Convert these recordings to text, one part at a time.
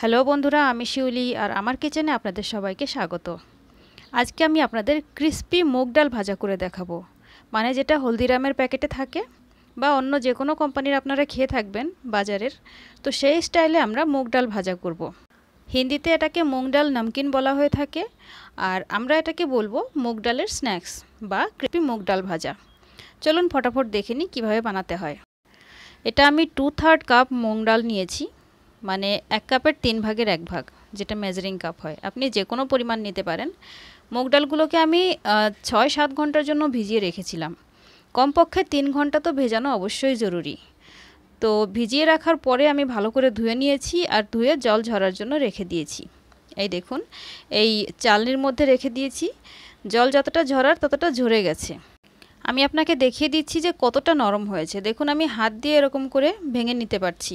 Hello বন্ধুরা আমি শিউলি আর আমার কিচেনে আপনাদের সবাইকে স্বাগত আজকে আমি আপনাদের ক্রিস্পি মুগ ডাল ভাজা করে দেখাবো মানে যেটা হলদিরামের প্যাকেটে থাকে বা অন্য যে কোনো কোম্পানির আপনারা খেয়ে থাকবেন বাজারের তো সেই স্টাইলে আমরা মুগ ডাল ভাজা করব। হিন্দিতে এটাকে মুগ ডাল নামকিন বলা হয়ে থাকে আর আমরা এটাকে বলবো মুগ ডালের স্ন্যাক্স বা ক্রিস্পি মুগ ডাল ভাজা চলুন ফটাফট দেখে নিই কীভাবে বানাতে হয় এটা আমি টু থার্ড কাপ মুগ ডাল নিয়েছি মানে এক কাপের তিন ভাগের এক ভাগ যেটা মেজারিং কাপ হয় আপনি যে কোনো পরিমাণ নিতে পারেন মুগ ডালগুলোকে আমি ছয় সাত ঘন্টার জন্য ভিজিয়ে রেখেছিলাম কমপক্ষে তিন ঘন্টা তো ভেজানো অবশ্যই জরুরি তো ভিজিয়ে রাখার পরে আমি ভালো করে ধুয়ে নিয়েছি আর ধুয়ে জল ঝরার জন্য রেখে দিয়েছি এই দেখুন এই চালনির মধ্যে রেখে দিয়েছি জল যতটা ঝরার ততটা ঝরে গেছে আমি আপনাকে দেখিয়ে দিচ্ছি যে কতটা নরম হয়েছে দেখুন আমি হাত দিয়ে এরকম করে ভেঙে নিতে পারছি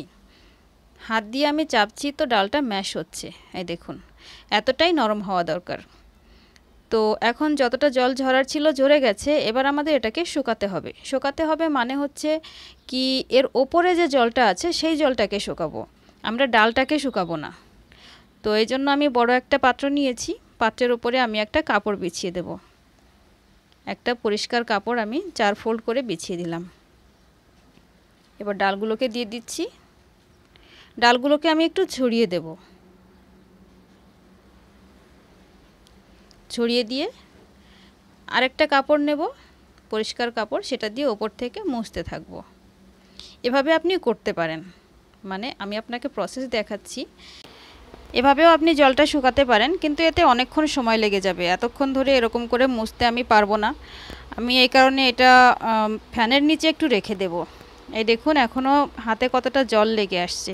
হাত দিয়ে আমি চাপছি তো ডালটা ম্যাশ হচ্ছে এই দেখুন এতটাই নরম হওয়া দরকার তো এখন যতটা জল ঝরার ছিল ঝরে গেছে এবার আমাদের এটাকে শুকাতে হবে শুকাতে হবে মানে হচ্ছে কি এর ওপরে যে জলটা আছে সেই জলটাকে শুকাবো আমরা ডালটাকে শুকাবো না তো এই জন্য আমি বড় একটা পাত্র নিয়েছি পাত্রের ওপরে আমি একটা কাপড় বিছিয়ে দেব একটা পরিষ্কার কাপড় আমি চার ফোল্ড করে বিছিয়ে দিলাম এবার ডালগুলোকে দিয়ে দিচ্ছি ডালগুলোকে আমি একটু ছড়িয়ে দেব ছড়িয়ে দিয়ে আরেকটা কাপড় নেব পরিষ্কার কাপড় সেটা দিয়ে ওপর থেকে মুছতে থাকব এভাবে আপনি করতে পারেন মানে আমি আপনাকে প্রসেস দেখাচ্ছি এভাবেও আপনি জলটা শুকাতে পারেন কিন্তু এতে অনেকক্ষণ সময় লেগে যাবে এতক্ষণ ধরে এরকম করে মুছতে আমি পারবো না আমি এই কারণে এটা ফ্যানের নিচে একটু রেখে দেবো এই দেখুন এখনও হাতে কতটা জল লেগে আসছে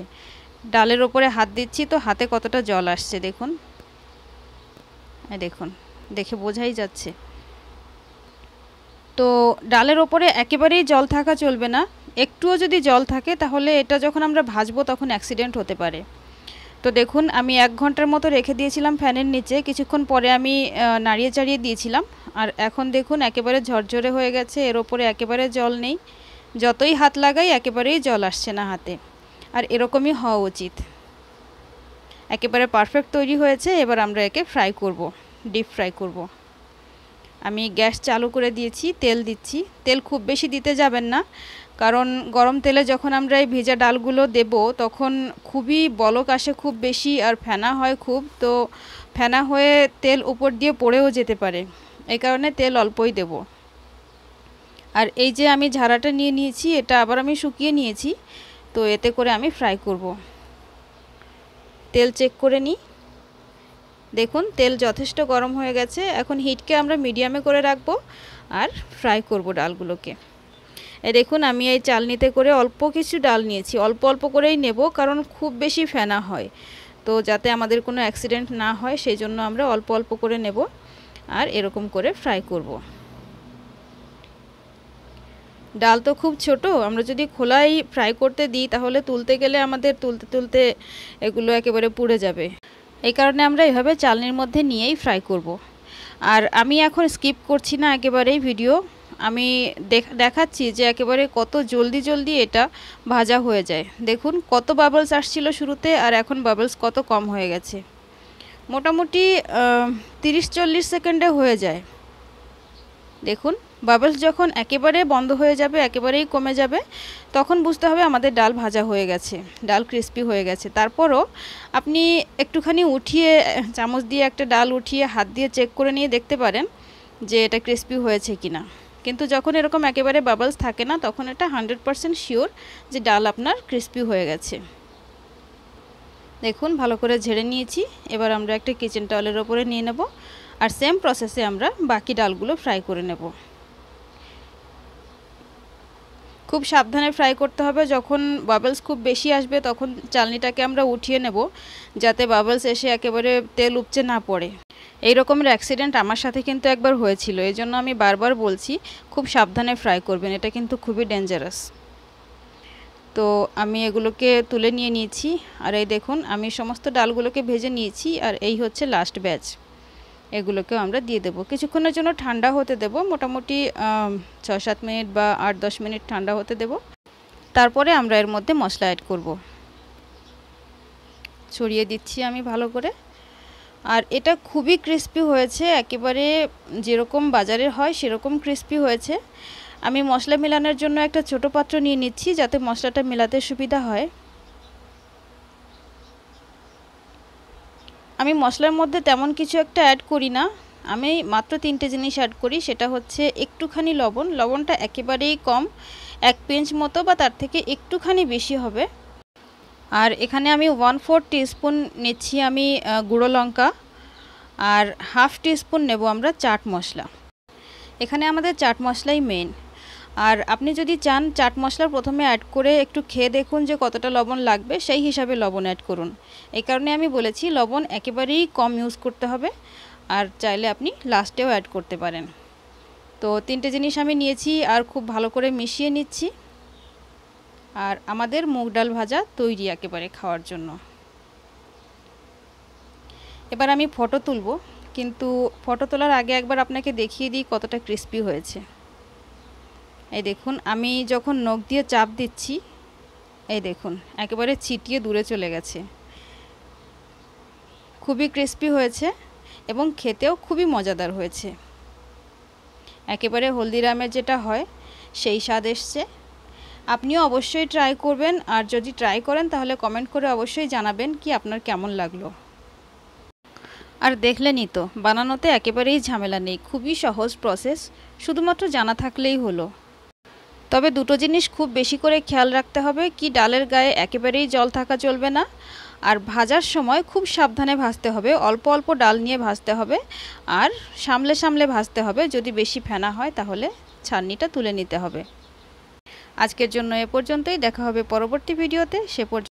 ডালের ওপরে হাত দিচ্ছি তো হাতে কতটা জল আসছে দেখুন এই দেখুন দেখে বোঝাই যাচ্ছে তো ডালের ওপরে একেবারেই জল থাকা চলবে না একটুও যদি জল থাকে তাহলে এটা যখন আমরা ভাজবো তখন অ্যাক্সিডেন্ট হতে পারে তো দেখুন আমি এক ঘন্টার মতো রেখে দিয়েছিলাম ফ্যানের নিচে কিছুক্ষণ পরে আমি নাড়িয়ে চাড়িয়ে দিয়েছিলাম আর এখন দেখুন একেবারে ঝরঝরে হয়ে গেছে এর ওপরে একেবারে জল নেই যতই হাত লাগাই একেবারেই জল আসছে না হাতে আর এরকমই হওয়া উচিত একেবারে পারফেক্ট তৈরি হয়েছে এবার আমরা একে ফ্রাই করব ডিপ ফ্রাই করব। আমি গ্যাস চালু করে দিয়েছি তেল দিচ্ছি তেল খুব বেশি দিতে যাবেন না কারণ গরম তেলে যখন আমরা এই ভেজা ডালগুলো দেব তখন খুবই বলক আসে খুব বেশি আর ফেনা হয় খুব তো ফেনা হয়ে তেল উপর দিয়ে পড়েও যেতে পারে এই কারণে তেল অল্পই দেবো আর এই যে আমি ঝাড়াটা নিয়ে নিয়েছি এটা আবার আমি শুকিয়ে নিয়েছি তো এতে করে আমি ফ্রাই করব তেল চেক করে নিই দেখুন তেল যথেষ্ট গরম হয়ে গেছে এখন হিটকে আমরা মিডিয়ামে করে রাখব আর ফ্রাই করব ডালগুলোকে দেখুন আমি এই চালনিতে করে অল্প কিছু ডাল নিয়েছি অল্প অল্প করেই নেব কারণ খুব বেশি ফেনা হয় তো যাতে আমাদের কোনো অ্যাক্সিডেন্ট না হয় সেই জন্য আমরা অল্প অল্প করে নেব আর এরকম করে ফ্রাই করব। ডাল তো খুব ছোট আমরা যদি খোলাই ফ্রাই করতে দিই তাহলে তুলতে গেলে আমাদের তুলতে তুলতে এগুলো একেবারে পুড়ে যাবে এই কারণে আমরা এভাবে চালনির মধ্যে নিয়েই ফ্রাই করব। আর আমি এখন স্কিপ করছি না একেবারেই ভিডিও আমি দেখাচ্ছি যে একেবারে কত জলদি জলদি এটা ভাজা হয়ে যায় দেখুন কত বাবলস আসছিল শুরুতে আর এখন বাবলস কত কম হয়ে গেছে মোটামুটি তিরিশ চল্লিশ সেকেন্ডে হয়ে যায় দেখুন বাবলস যখন একেবারে বন্ধ হয়ে যাবে একেবারেই কমে যাবে তখন বুঝতে হবে আমাদের ডাল ভাজা হয়ে গেছে ডাল ক্রিস্পি হয়ে গেছে তারপরও আপনি একটুখানি উঠিয়ে চামচ দিয়ে একটা ডাল উঠিয়ে হাত দিয়ে চেক করে নিয়ে দেখতে পারেন যে এটা ক্রিস্পি হয়েছে কি না কিন্তু যখন এরকম একেবারে বাবলস থাকে না তখন এটা হান্ড্রেড পারসেন্ট শিওর যে ডাল আপনার ক্রিস্পি হয়ে গেছে দেখুন ভালো করে ঝেড়ে নিয়েছি এবার আমরা একটা কিচেন টাওয়ালের ওপরে নিয়ে নেব আর সেম প্রসেসে আমরা বাকি ডালগুলো ফ্রাই করে নেব খুব সাবধানে ফ্রাই করতে হবে যখন বাবলস খুব বেশি আসবে তখন চালনিটাকে আমরা উঠিয়ে নেব যাতে বাবলস এসে একেবারে তেল উপচে না পড়ে এই রকমের অ্যাক্সিডেন্ট আমার সাথে কিন্তু একবার হয়েছিল এই জন্য আমি বারবার বলছি খুব সাবধানে ফ্রাই করবেন এটা কিন্তু খুবই ডেঞ্জারাস তো আমি এগুলোকে তুলে নিয়ে নিয়েছি আর এই দেখুন আমি সমস্ত ডালগুলোকে ভেজে নিয়েছি আর এই হচ্ছে লাস্ট ব্যাচ এগুলোকেও আমরা দিয়ে দেবো কিছুক্ষণের জন্য ঠান্ডা হতে দেব মোটামুটি ছ সাত মিনিট বা আট দশ মিনিট ঠান্ডা হতে দেব তারপরে আমরা এর মধ্যে মশলা অ্যাড করব ছড়িয়ে দিচ্ছি আমি ভালো করে আর এটা খুবই ক্রিস্পি হয়েছে একেবারে যেরকম বাজারের হয় সেরকম ক্রিস্পি হয়েছে আমি মশলা মেলানোর জন্য একটা ছোট পাত্র নিয়ে নিচ্ছি যাতে মশলাটা মেলাতে সুবিধা হয় আমি মশলার মধ্যে তেমন কিছু একটা অ্যাড করি না আমি মাত্র তিনটে জিনিস অ্যাড করি সেটা হচ্ছে একটুখানি লবণ লবণটা একেবারেই কম এক পেঞ্চ মতো বা তার থেকে একটুখানি বেশি হবে আর এখানে আমি ওয়ান ফোর টিস্পুন নিচ্ছি আমি গুঁড়ো লঙ্কা আর হাফ টিস্পুন নেব আমরা চাট মশলা এখানে আমাদের চাট মশলাই মেন আর আপনি যদি চান চাট মশলা প্রথমে অ্যাড করে একটু খেয়ে দেখুন যে কতটা লবণ লাগবে সেই হিসাবে লবণ অ্যাড করুন এই কারণে আমি বলেছি লবণ একেবারেই কম ইউজ করতে হবে আর চাইলে আপনি লাস্টেও অ্যাড করতে পারেন তো তিনটে জিনিস আমি নিয়েছি আর খুব ভালো করে মিশিয়ে নিচ্ছি আর আমাদের মুগ ডাল ভাজা তৈরি একেবারে খাওয়ার জন্য এবার আমি ফটো তুলব কিন্তু ফটো তোলার আগে একবার আপনাকে দেখিয়ে দিই কতটা ক্রিস্পি হয়েছে এই দেখুন আমি যখন নখ দিয়ে চাপ দিচ্ছি এই দেখুন একেবারে ছিটিয়ে দূরে চলে গেছে খুবই ক্রিস্পি হয়েছে এবং খেতেও খুবই মজাদার হয়েছে একেবারে হলদিরামের যেটা হয় সেই স্বাদ এসছে আপনিও অবশ্যই ট্রাই করবেন আর যদি ট্রাই করেন তাহলে কমেন্ট করে অবশ্যই জানাবেন কি আপনার কেমন লাগলো আর দেখলেনই তো বানানোতে একেবারেই ঝামেলা নেই খুবই সহজ প্রসেস শুধুমাত্র জানা থাকলেই হলো তবে দুটো জিনিস খুব বেশি করে খেয়াল রাখতে হবে কি ডালের গায়ে একেবারেই জল থাকা চলবে না আর ভাজার সময় খুব সাবধানে ভাজতে হবে অল্প অল্প ডাল নিয়ে ভাজতে হবে আর সামলে সামলে ভাজতে হবে যদি বেশি ফেনা হয় তাহলে ছাননিটা তুলে নিতে হবে আজকের জন্য এ পর্যন্তই দেখা হবে পরবর্তী ভিডিওতে সে পর্যন্ত